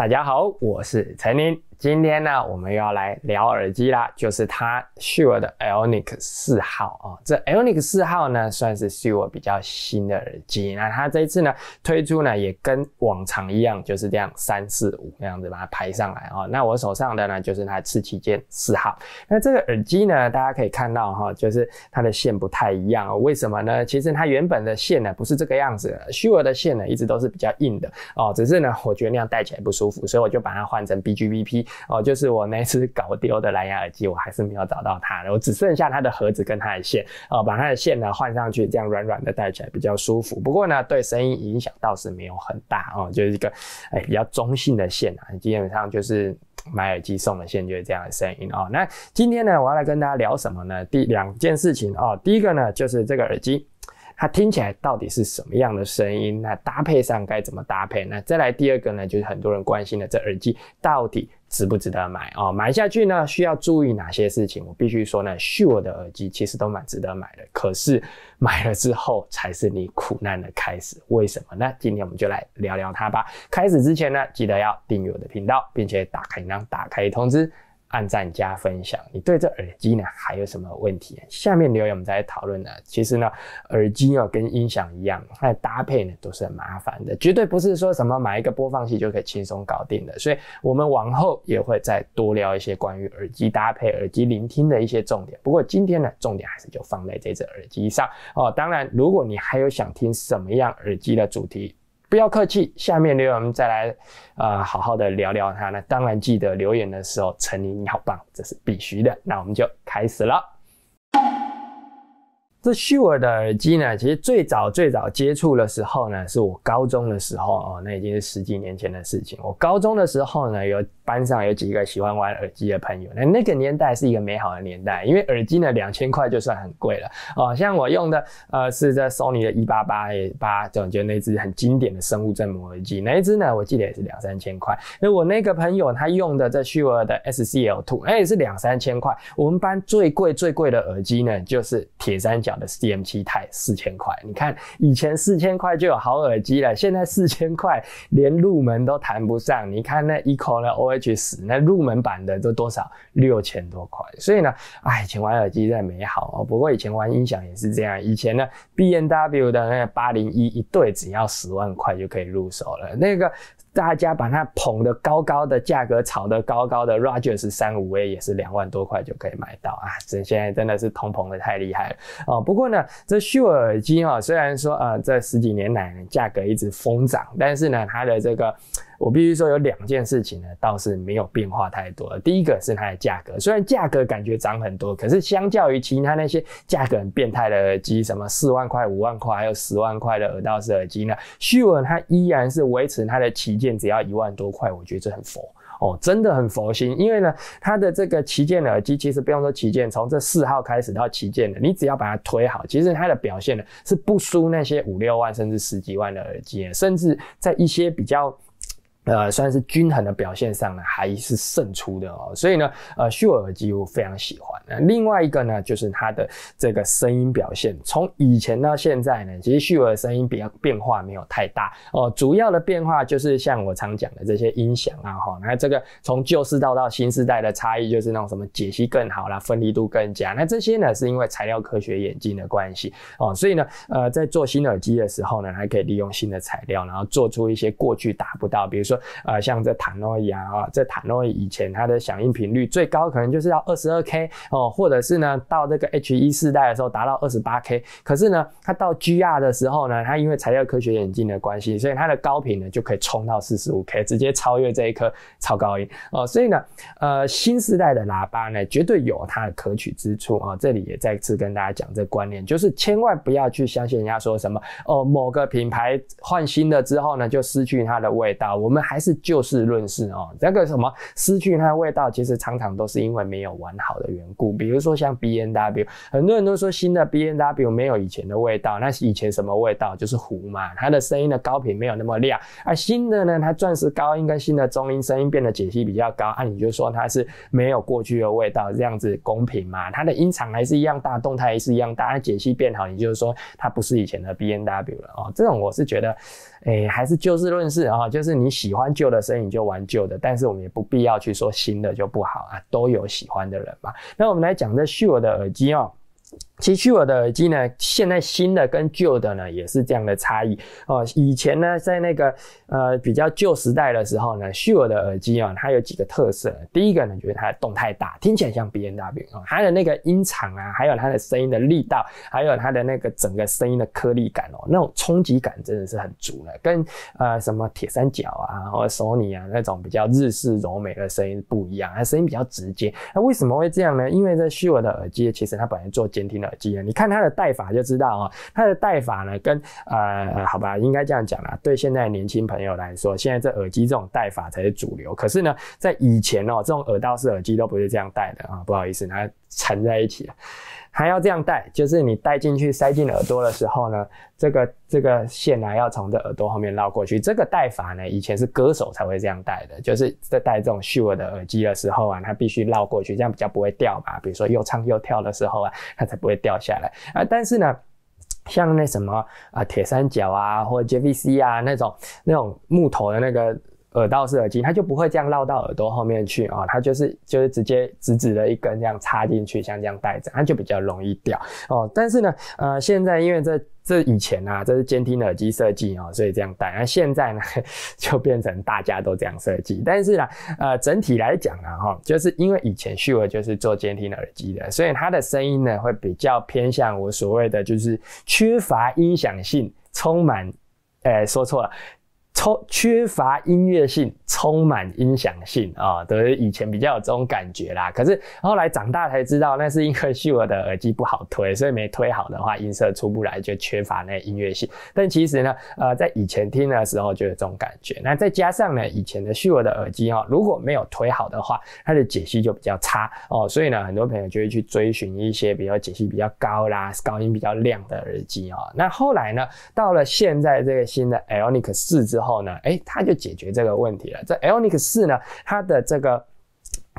大家好，我是陈林。今天呢，我们要来聊耳机啦，就是它 Sure 的 Aionic 四号啊。这 Aionic 四号呢，算是 Sure 比较新的耳机。那它这一次呢，推出呢，也跟往常一样，就是这样三四五那样子把它排上来哦。那我手上的呢，就是它次旗舰四号。那这个耳机呢，大家可以看到哈，就是它的线不太一样。为什么呢？其实它原本的线呢，不是这个样子。Sure 的线呢，一直都是比较硬的哦。只是呢，我觉得那样戴起来不舒服，所以我就把它换成 BGBP。哦，就是我那次搞丢的蓝牙耳机，我还是没有找到它的，我只剩下它的盒子跟它的线，哦，把它的线呢换上去，这样软软的戴起来比较舒服。不过呢，对声音影响倒是没有很大哦，就是一个，哎，比较中性的线啊，基本上就是买耳机送的线，就是这样的声音哦。那今天呢，我要来跟大家聊什么呢？第两件事情哦，第一个呢就是这个耳机。它听起来到底是什么样的声音？那搭配上该怎么搭配？那再来第二个呢，就是很多人关心的，这耳机到底值不值得买啊？买下去呢，需要注意哪些事情？我必须说呢，r e 的耳机其实都蛮值得买的，可是买了之后才是你苦难的开始。为什么呢？今天我们就来聊聊它吧。开始之前呢，记得要订阅我的频道，并且打开铃铛，打开通知。按赞加分享，你对这耳机呢还有什么问题？下面留言我们再来讨论呢。其实呢，耳机哦跟音响一样，它的搭配呢都是很麻烦的，绝对不是说什么买一个播放器就可以轻松搞定的。所以，我们往后也会再多聊一些关于耳机搭配、耳机聆听的一些重点。不过，今天呢，重点还是就放在这只耳机上哦。当然，如果你还有想听什么样耳机的主题，不要客气，下面留言我们再来，呃，好好的聊聊他。那当然记得留言的时候，陈琳你好棒，这是必须的。那我们就开始了。这 Sure 的耳机呢，其实最早最早接触的时候呢，是我高中的时候哦，那已经是十几年前的事情。我高中的时候呢，有班上有几个喜欢玩耳机的朋友。那那个年代是一个美好的年代，因为耳机呢，两千块就算很贵了哦。像我用的，呃，是在 Sony 的一八八 A 八，总结那只很经典的生物振膜耳机，哪一只呢？我记得也是两三千块。那我那个朋友他用的这 Sure 的 SCL Two，那也是两三千块。我们班最贵最贵的耳机呢，就是铁三角。的 c M 七钛四千块，你看以前四千块就有好耳机了，现在四千块连入门都谈不上。你看那 e c o 的 O H 十那入门版的都多少六千多块，所以呢，哎，以前玩耳机真美好哦。不过以前玩音响也是这样，以前呢 B N W 的那个八零一一对只要十万块就可以入手了，那个。大家把它捧得高高的，价格炒得高高的 r o g e r s 三五 A 也是两万多块就可以买到啊！这现在真的是通膨的太厉害了不过呢，这秀耳机哈，虽然说呃这十几年来价格一直疯涨，但是呢，它的这个。我必须说，有两件事情呢，倒是没有变化太多第一个是它的价格，虽然价格感觉涨很多，可是相较于其他那些价格很变态的耳机，什么四万块、五万块，还有十万块的耳道式耳机呢，Shure 它依然是维持它的旗舰只要一万多块，我觉得很佛哦，真的很佛心。因为呢，它的这个旗舰的耳机其实不用说旗舰，从这四号开始到旗舰的，你只要把它推好，其实它的表现呢是不输那些五六万甚至十几万的耳机，甚至在一些比较。呃，算是均衡的表现上呢，还是胜出的哦。所以呢，呃，秀耳耳机我非常喜欢。那另外一个呢，就是它的这个声音表现，从以前到现在呢，其实秀耳的声音变变化没有太大哦。主要的变化就是像我常讲的这些音响啊哈。那这个从旧世道到新时代的差异，就是那种什么解析更好啦，分离度更佳。那这些呢，是因为材料科学演进的关系哦。所以呢，呃，在做新耳机的时候呢，还可以利用新的材料，然后做出一些过去达不到，比如说。说呃，像这坦诺伊啊，这坦诺伊以前它的响应频率最高可能就是要二十二 K 哦，或者是呢到这个 H 一四代的时候达到二十八 K，可是呢它到 GR 的时候呢，它因为材料科学演进的关系，所以它的高频呢就可以冲到四十五 K，直接超越这一颗超高音哦，所以呢呃新时代的喇叭呢绝对有它的可取之处啊，这里也再次跟大家讲这观念，就是千万不要去相信人家说什么哦某个品牌换新的之后呢就失去它的味道，我们。还是就事论事哦，那个什么失去它的味道，其实常常都是因为没有完好的缘故。比如说像 B N W，很多人都说新的 B N W 没有以前的味道。那以前什么味道？就是糊嘛，它的声音的高频没有那么亮。而新的呢，它钻石高音跟新的中音声音变得解析比较高。那你就说它是没有过去的味道，这样子公平嘛？它的音场还是一样大，动态还是一样大，解析变好，你就是说它不是以前的 B N W 了哦。这种我是觉得。哎，还是就事论事啊，就是你喜欢旧的生意就玩旧的，但是我们也不必要去说新的就不好啊，都有喜欢的人嘛。那我们来讲这秀有的耳机哦。其实虚尔的耳机呢，现在新的跟旧的呢也是这样的差异哦。以前呢，在那个呃比较旧时代的时候呢，虚尔的耳机啊，它有几个特色。第一个呢，就是它的动态大，听起来像 B&W 啊，它的那个音场啊，还有它的声音的力道，还有它的那个整个声音的颗粒感哦，那种冲击感真的是很足的。跟呃什么铁三角啊，或者索尼啊那种比较日式柔美的声音不一样，它声音比较直接。那为什么会这样呢？因为在虚尔的耳机其实它本来做监听的。耳机啊，你看它的戴法就知道哦。它的戴法呢，跟呃，好吧，应该这样讲啦。对现在年轻朋友来说，现在这耳机这种戴法才是主流。可是呢，在以前哦，这种耳道式耳机都不是这样戴的啊。不好意思，来。缠在一起了，还要这样戴，就是你戴进去塞进耳朵的时候呢，这个这个线啊要从这耳朵后面绕过去。这个戴法呢，以前是歌手才会这样戴的，就是在戴这种秀耳的耳机的时候啊，它必须绕过去，这样比较不会掉吧。比如说又唱又跳的时候啊，它才不会掉下来。啊，但是呢，像那什么啊，铁三角啊，或 JVC 啊那种那种木头的那个。耳道式耳机，它就不会这样绕到耳朵后面去啊，它就是就是直接直直的一根这样插进去，像这样戴着，它就比较容易掉哦。但是呢，呃，现在因为这这以前啊，这是监听耳机设计哦，所以这样戴。那现在呢，就变成大家都这样设计。但是呢，呃，整体来讲啊，哈，就是因为以前旭尔就是做监听耳机的，所以它的声音呢会比较偏向我所谓的就是缺乏音响性，充满，呃，说错了。充缺乏音乐性，充满音响性啊，都是以前比较有这种感觉啦。可是后来长大才知道，那是因为秀尔的耳机不好推，所以没推好的话，音色出不来，就缺乏那音乐性。但其实呢，呃，在以前听的时候就有这种感觉。那再加上呢，以前的秀尔的耳机哈，如果没有推好的话，它的解析就比较差哦。所以呢，很多朋友就会去追寻一些比较解析比较高啦、高音比较亮的耳机哦。那后来呢，到了现在这个新的 a o n i c 四之后呢？哎，他就解决这个问题了。这 Lynx 四呢，它的这个。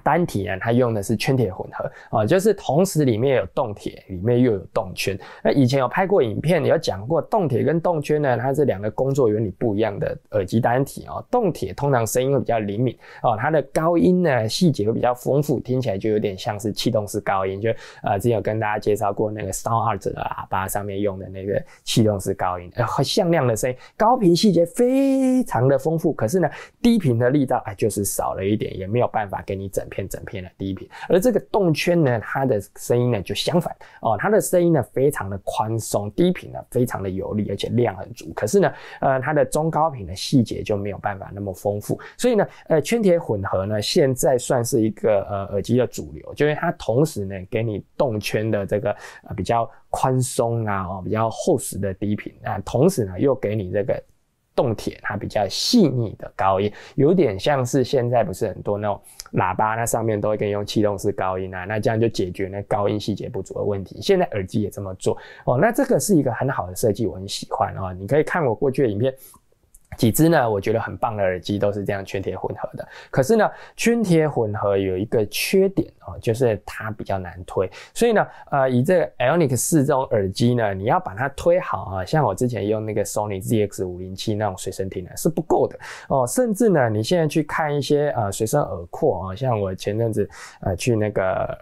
单体呢，它用的是圈铁混合啊，就是同时里面有动铁，里面又有动圈。那以前有拍过影片，有讲过动铁跟动圈呢，它是两个工作原理不一样的耳机单体哦。动铁通常声音会比较灵敏哦，它的高音呢细节会比较丰富，听起来就有点像是气动式高音，就呃之前有跟大家介绍过那个 Stone a r t 的喇叭上面用的那个气动式高音，很向量的声音，高频细节非常的丰富，可是呢低频的力道哎就是少了一点，也没有办法给你整。片整片的低频，而这个动圈呢，它的声音呢就相反哦，它的声音呢非常的宽松，低频呢非常的有力，而且量很足。可是呢，呃，它的中高频的细节就没有办法那么丰富。所以呢，呃，圈铁混合呢，现在算是一个呃耳机的主流，就是它同时呢给你动圈的这个呃比较宽松啊，比较厚实的低频啊，同时呢又给你这个。动铁它比较细腻的高音，有点像是现在不是很多那种喇叭，那上面都会跟用气动式高音啊，那这样就解决那高音细节不足的问题。现在耳机也这么做哦，那这个是一个很好的设计，我很喜欢哦。你可以看我过去的影片。几只呢？我觉得很棒的耳机都是这样圈铁混合的。可是呢，圈铁混合有一个缺点哦，就是它比较难推。所以呢，呃，以这 AONIC 四这种耳机呢，你要把它推好啊，像我之前用那个 SONY ZX 五零七那种随身听呢，是不够的哦。甚至呢，你现在去看一些呃随身耳廓啊，像我前阵子呃去那个。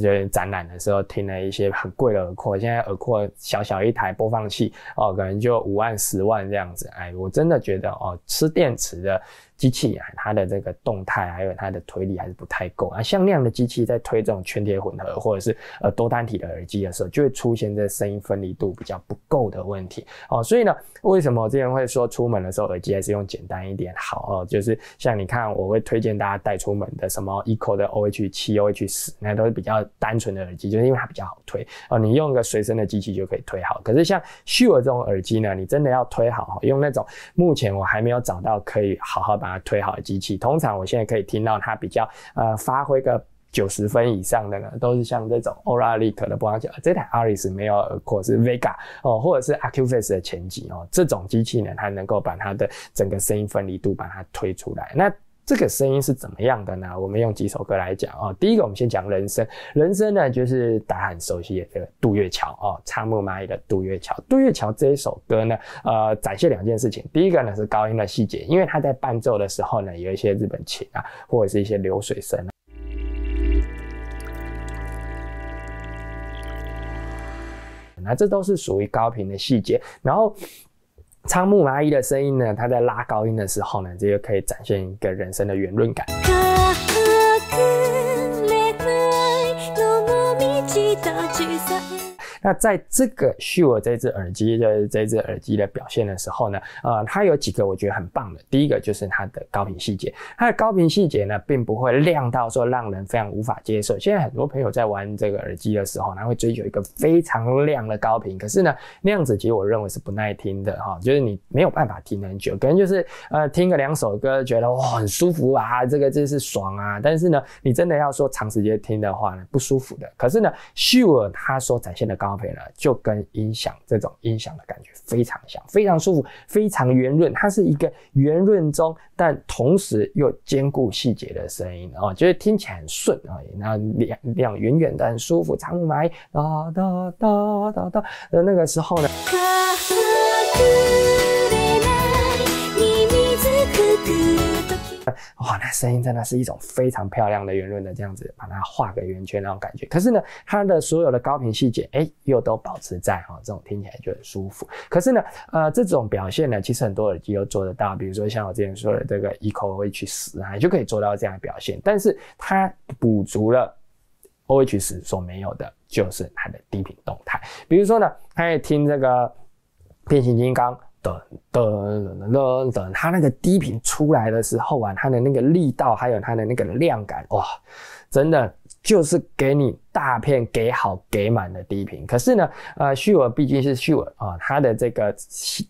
就展览的时候，听了一些很贵的耳廓，现在耳廓小小一台播放器哦，可能就五万、十万这样子。哎，我真的觉得哦，吃电池的。机器啊，它的这个动态还有它的推力还是不太够啊。像那样的机器在推这种全铁混合或者是呃多单体的耳机的时候，就会出现这声音分离度比较不够的问题哦。所以呢，为什么我之前会说出门的时候耳机还是用简单一点好哦？就是像你看，我会推荐大家带出门的什么 Eco 的 O H 七 O H 十，那都是比较单纯的耳机，就是因为它比较好推哦。你用一个随身的机器就可以推好。可是像 Sure 这种耳机呢，你真的要推好哈，用那种目前我还没有找到可以好好。把它推好的机器，通常我现在可以听到它比较呃发挥个九十分以上的呢，都是像这种 Oralic 的，放器，这台 o r i s 没有耳廓是 Vega 哦，或者是 AqFace 的前级哦，这种机器呢，它能够把它的整个声音分离度把它推出来，那。这个声音是怎么样的呢？我们用几首歌来讲啊。第一个，我们先讲人声。人声呢，就是大家很熟悉的《渡月桥》哦，仓木蚂蚁的《渡月桥》。《渡月桥》这一首歌呢，呃，展现两件事情。第一个呢，是高音的细节，因为他在伴奏的时候呢，有一些日本琴啊，或者是一些流水声啊，那这都是属于高频的细节。然后仓木麻衣的声音呢？她在拉高音的时候呢，这就可以展现一个人声的圆润感。那在这个秀 e 这只耳机的这只耳机的表现的时候呢，呃，它有几个我觉得很棒的。第一个就是它的高频细节，它的高频细节呢，并不会亮到说让人非常无法接受。现在很多朋友在玩这个耳机的时候呢，会追求一个非常亮的高频，可是呢，那样子其实我认为是不耐听的哈，就是你没有办法听很久，可能就是呃听个两首歌觉得哇很舒服啊，这个真是爽啊，但是呢，你真的要说长时间听的话呢，不舒服的。可是呢，秀 e 它所展现的高就跟音响这种音响的感觉非常像，非常舒服，非常圆润。它是一个圆润中，但同时又兼顾细节的声音哦，就是听起来很顺啊。那两两圆圆的很舒服，长埋哒哒哒哒哒。那那个时候呢？哇，那声音真的是一种非常漂亮的圆润的这样子，把它画个圆圈那种感觉。可是呢，它的所有的高频细节，哎，又都保持在哈，这种听起来就很舒服。可是呢，呃，这种表现呢，其实很多耳机都做得到。比如说像我之前说的这个 ECOH 十啊，就可以做到这样的表现。但是它补足了 O H 十所没有的，就是它的低频动态。比如说呢，他也听这个变形金刚。等等等，等它那个低频出来的时候啊，它的那个力道，还有它的那个量感，哇，真的就是给你。大片给好给满的低频，可是呢，呃，虚 e 毕竟是虚 e 啊，它的这个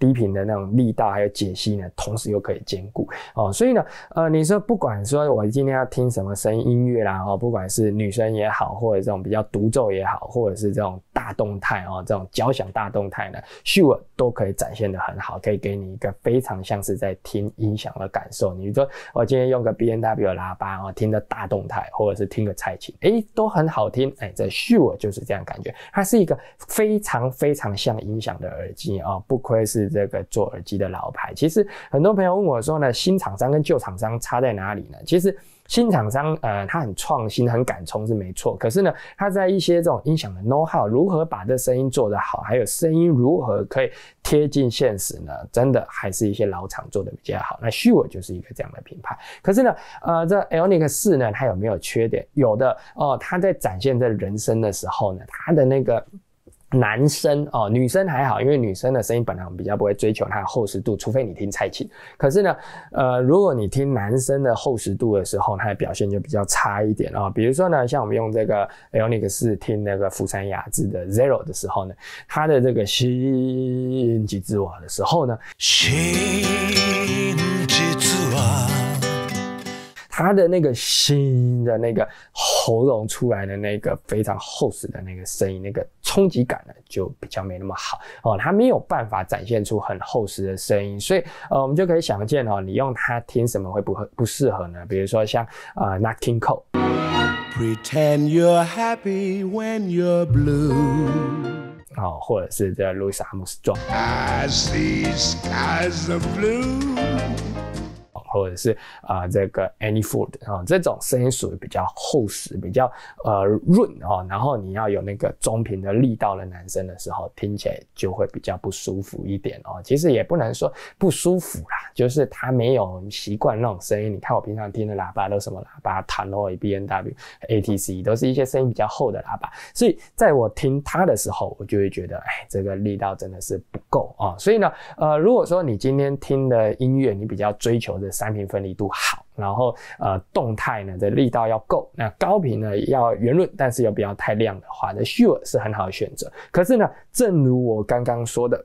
低频的那种力道还有解析呢，同时又可以兼顾哦，所以呢，呃，你说不管说我今天要听什么声音音乐啦，哦，不管是女生也好，或者这种比较独奏也好，或者是这种大动态哦，这种交响大动态呢，虚 e 都可以展现的很好，可以给你一个非常像是在听音响的感受。你说我今天用个 B N W 喇叭哦，听的大动态，或者是听个蔡琴，诶，都很好听。哎，这 Sure 就是这样感觉，它是一个非常非常像音响的耳机啊，不愧是这个做耳机的老牌。其实很多朋友问我说呢，新厂商跟旧厂商差在哪里呢？其实。新厂商，呃，它很创新、很敢冲是没错，可是呢，它在一些这种音响的 know how，如何把这声音做得好，还有声音如何可以贴近现实呢？真的还是一些老厂做的比较好。那 Sure 就是一个这样的品牌。可是呢，呃，这 l n i c 四呢，它有没有缺点？有的哦，它在展现在人声的时候呢，它的那个。男生哦，女生还好，因为女生的声音本来我们比较不会追求它的厚实度，除非你听蔡琴。可是呢，呃，如果你听男生的厚实度的时候，它的表现就比较差一点啊。比如说呢，像我们用这个 l e o n i x 听那个福山雅治的 Zero 的时候呢，它的这个新吉之瓦的时候呢，新吉之瓦，他的那个新的那个喉咙出来的那个非常厚实的那个声音，那个。冲击感呢就比较没那么好哦，它没有办法展现出很厚实的声音，所以呃，我们就可以想见哦，你用它听什么会不合不适合呢？比如说像呃 n o c k i n g Cole。Pretend you're happy when you're blue。哦，或者是这 Louis Armstrong。I see skies of blue。或者是啊，这个 any food 啊，这种声音属于比较厚实、比较呃润哦。然后你要有那个中频的力道的男生的时候，听起来就会比较不舒服一点哦。其实也不能说不舒服啦，就是他没有习惯那种声音。你看我平常听的喇叭都什么喇叭，Tannoy、B&W、ATC，都是一些声音比较厚的喇叭。所以在我听他的时候，我就会觉得，哎，这个力道真的是不够啊。所以呢，呃，如果说你今天听的音乐，你比较追求的声。三频分离度好，然后呃动态呢的力道要够，那高频呢要圆润，但是又不要太亮的话，那 Sure 是很好的选择。可是呢，正如我刚刚说的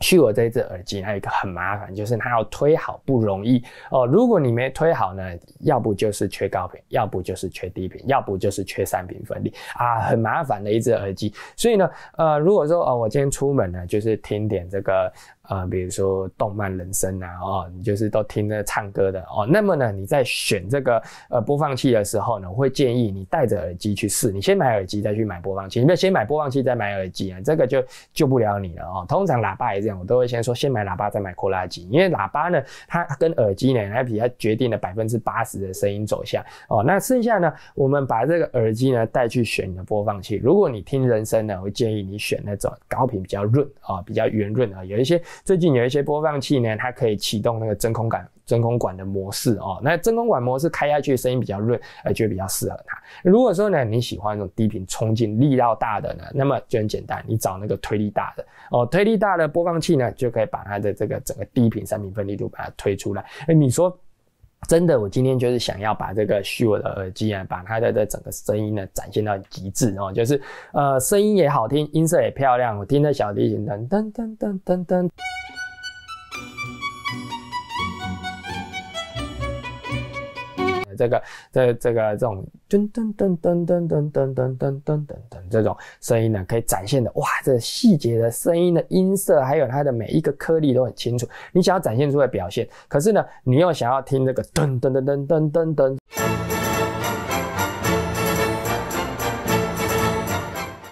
，Sure 这一只耳机还有一个很麻烦，就是它要推好不容易哦。如果你没推好呢，要不就是缺高频，要不就是缺低频，要不就是缺三频分离啊，很麻烦的一只耳机。所以呢，呃，如果说哦，我今天出门呢，就是听点这个。啊，比如说动漫人声啊，哦，你就是都听着唱歌的哦。那么呢，你在选这个呃播放器的时候呢，我会建议你戴着耳机去试。你先买耳机再去买播放器，你不要先买播放器再买耳机啊，这个就救不了你了哦。通常喇叭也这样，我都会先说先买喇叭再买扩拉机，因为喇叭呢，它跟耳机呢来比，它决定了百分之八十的声音走向哦。那剩下呢，我们把这个耳机呢带去选你的播放器。如果你听人声呢，我建议你选那种高频比较润啊，比较圆润啊，有一些。最近有一些播放器呢，它可以启动那个真空感真空管的模式哦。那真空管模式开下去声音比较润，呃，就比较适合它。如果说呢你喜欢那种低频冲劲力道大的呢，那么就很简单，你找那个推力大的哦，推力大的播放器呢就可以把它的这个整个低频三频分力度把它推出来。哎，你说。真的，我今天就是想要把这个虚伪的耳机啊，把它的这整个声音呢展现到极致哦，就是，呃，声音也好听，音色也漂亮，我听着小提琴噔噔噔噔噔噔。这个这这个这种噔噔噔噔噔噔噔噔噔噔噔这种声音呢，可以展现的哇，这细节的声音的音色，还有它的每一个颗粒都很清楚。你想要展现出的表现，可是呢，你又想要听这个噔噔噔噔噔噔噔。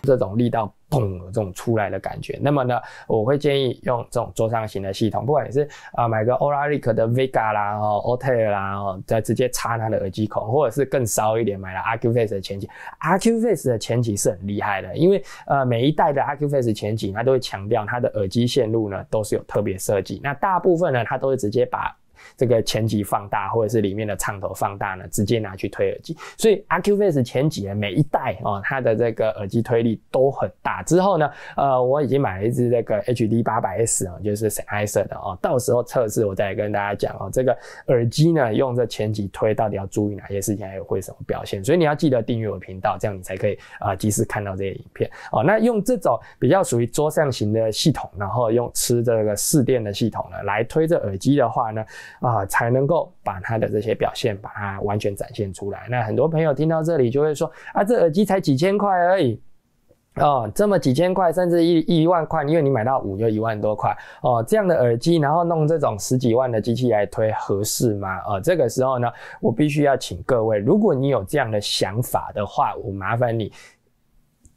这种力道，嘣，这种出来的感觉。那么呢，我会建议用这种桌上型的系统，不管你是啊买个 o r a l i c 的 Vega 啦，哦，Otel 啦，哦，再直接插它的耳机孔，或者是更骚一点，买了 RQface 的前级。RQface 的前级是很厉害的，因为呃每一代的 RQface 前级，它都会强调它的耳机线路呢都是有特别设计。那大部分呢，它都会直接把。这个前级放大或者是里面的唱头放大呢，直接拿去推耳机。所以阿 q f a c e 前几每一代哦，它的这个耳机推力都很大。之后呢，呃，我已经买了一支这个 HD800S 啊，就是 s i 塞尔的哦。到时候测试我再跟大家讲哦。这个耳机呢，用这前级推到底要注意哪些事情，还有会什么表现？所以你要记得订阅我频道，这样你才可以啊及时看到这些影片哦。那用这种比较属于桌上型的系统，然后用吃这个试电的系统呢，来推这耳机的话呢？啊，才能够把它的这些表现把它完全展现出来。那很多朋友听到这里就会说啊，这耳机才几千块而已，哦，这么几千块甚至一一万块，因为你买到五就一万多块哦，这样的耳机，然后弄这种十几万的机器来推合适吗？哦，这个时候呢，我必须要请各位，如果你有这样的想法的话，我麻烦你。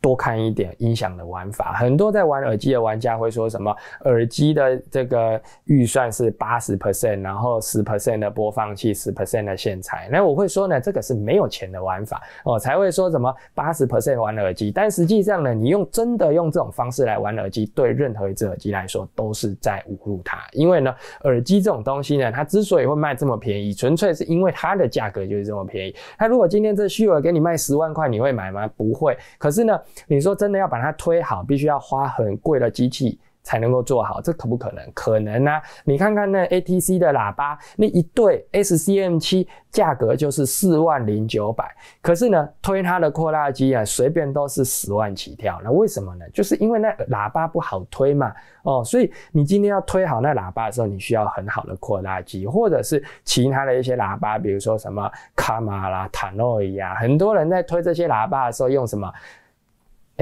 多看一点音响的玩法，很多在玩耳机的玩家会说什么耳机的这个预算是八十 percent，然后十 percent 的播放器，十 percent 的线材。那我会说呢，这个是没有钱的玩法哦，才会说什么八十 percent 玩耳机。但实际上呢，你用真的用这种方式来玩耳机，对任何一只耳机来说都是在侮辱它。因为呢，耳机这种东西呢，它之所以会卖这么便宜，纯粹是因为它的价格就是这么便宜。它如果今天这虚耳给你卖十万块，你会买吗？不会。可是呢？你说真的要把它推好，必须要花很贵的机器才能够做好，这可不可能？可能啊！你看看那 A T C 的喇叭，那一对 S C M 七价格就是四万零九百，可是呢，推它的扩大机啊，随便都是十万起跳那为什么呢？就是因为那喇叭不好推嘛。哦，所以你今天要推好那喇叭的时候，你需要很好的扩大机，或者是其他的一些喇叭，比如说什么卡马拉、坦诺伊啊。很多人在推这些喇叭的时候用什么？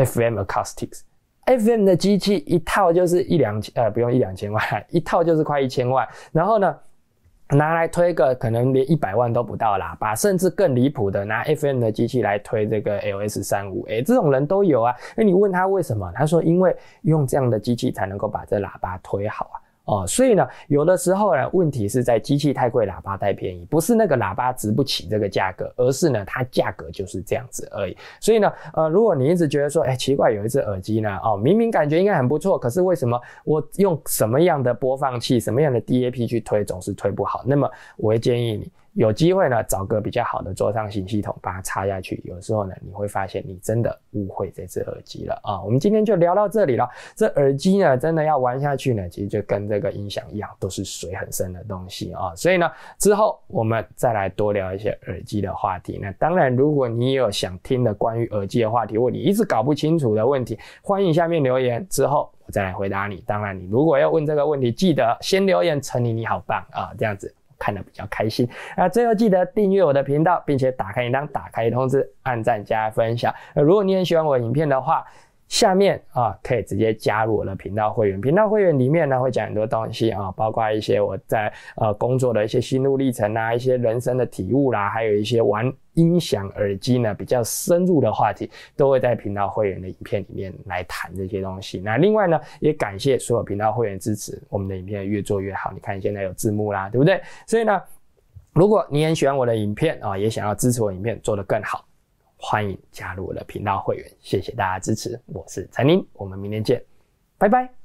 F M Acoustics，F M 的机器一套就是一两千，呃，不用一两千万，一套就是快一千万。然后呢，拿来推个可能连一百万都不到啦，把甚至更离谱的拿 F M 的机器来推这个 L S 三五，哎，这种人都有啊。那你问他为什么？他说因为用这样的机器才能够把这喇叭推好啊。哦，所以呢，有的时候呢，问题是在机器太贵，喇叭太便宜，不是那个喇叭值不起这个价格，而是呢，它价格就是这样子而已。所以呢，呃，如果你一直觉得说，哎，奇怪，有一只耳机呢，哦，明明感觉应该很不错，可是为什么我用什么样的播放器，什么样的 DAP 去推，总是推不好？那么，我会建议你。有机会呢，找个比较好的桌上型系统把它插下去。有时候呢，你会发现你真的误会这只耳机了啊！我们今天就聊到这里了。这耳机呢，真的要玩下去呢，其实就跟这个音响一样，都是水很深的东西啊。所以呢，之后我们再来多聊一些耳机的话题。那当然，如果你有想听的关于耳机的话题，或者你一直搞不清楚的问题，欢迎下面留言。之后我再来回答你。当然，你如果要问这个问题，记得先留言陈琳你好棒啊，这样子。看的比较开心啊！最后记得订阅我的频道，并且打开铃铛、打开通知、按赞、加分享。如果你很喜欢我影片的话。下面啊可以直接加入我的频道会员，频道会员里面呢会讲很多东西啊，包括一些我在呃工作的一些心路历程啦，一些人生的体悟啦，还有一些玩音响耳机呢比较深入的话题，都会在频道会员的影片里面来谈这些东西。那另外呢，也感谢所有频道会员支持，我们的影片越做越好。你看现在有字幕啦，对不对？所以呢，如果你很喜欢我的影片啊，也想要支持我影片做得更好。欢迎加入我的频道会员，谢谢大家支持，我是陈宁，我们明天见，拜拜。